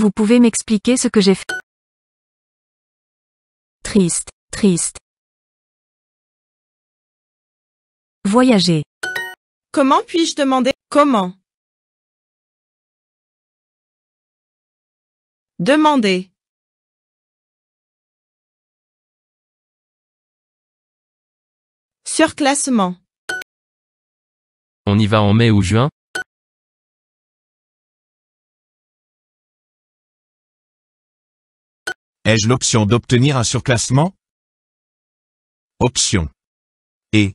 Vous pouvez m'expliquer ce que j'ai fait Triste, triste. Voyager. Comment puis-je demander comment Demander. Surclassement. On y va en mai ou juin Ai-je l'option d'obtenir un surclassement Option. Et.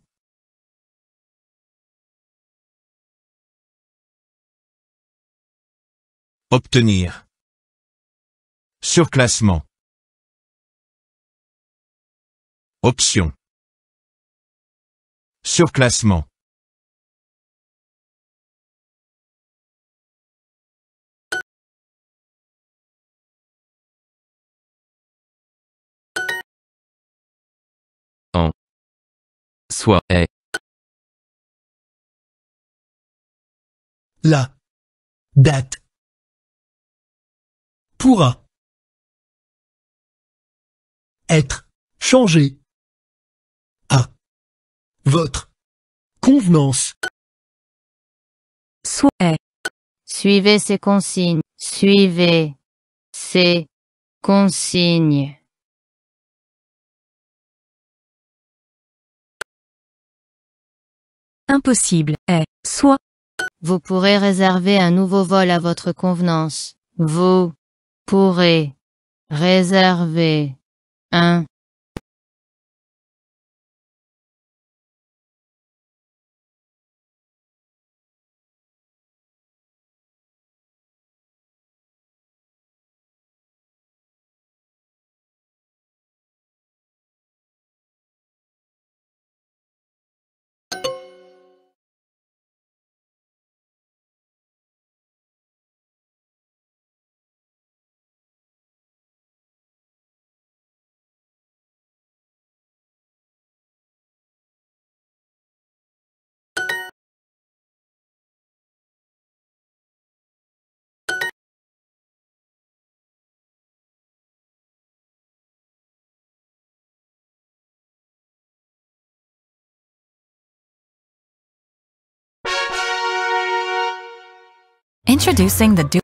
Obtenir. Surclassement. Option. Surclassement. soit la date pourra être changé à votre convenance. Soit. Suivez ces consignes. Suivez ces consignes. impossible est soit vous pourrez réserver un nouveau vol à votre convenance. Vous pourrez réserver un Introducing the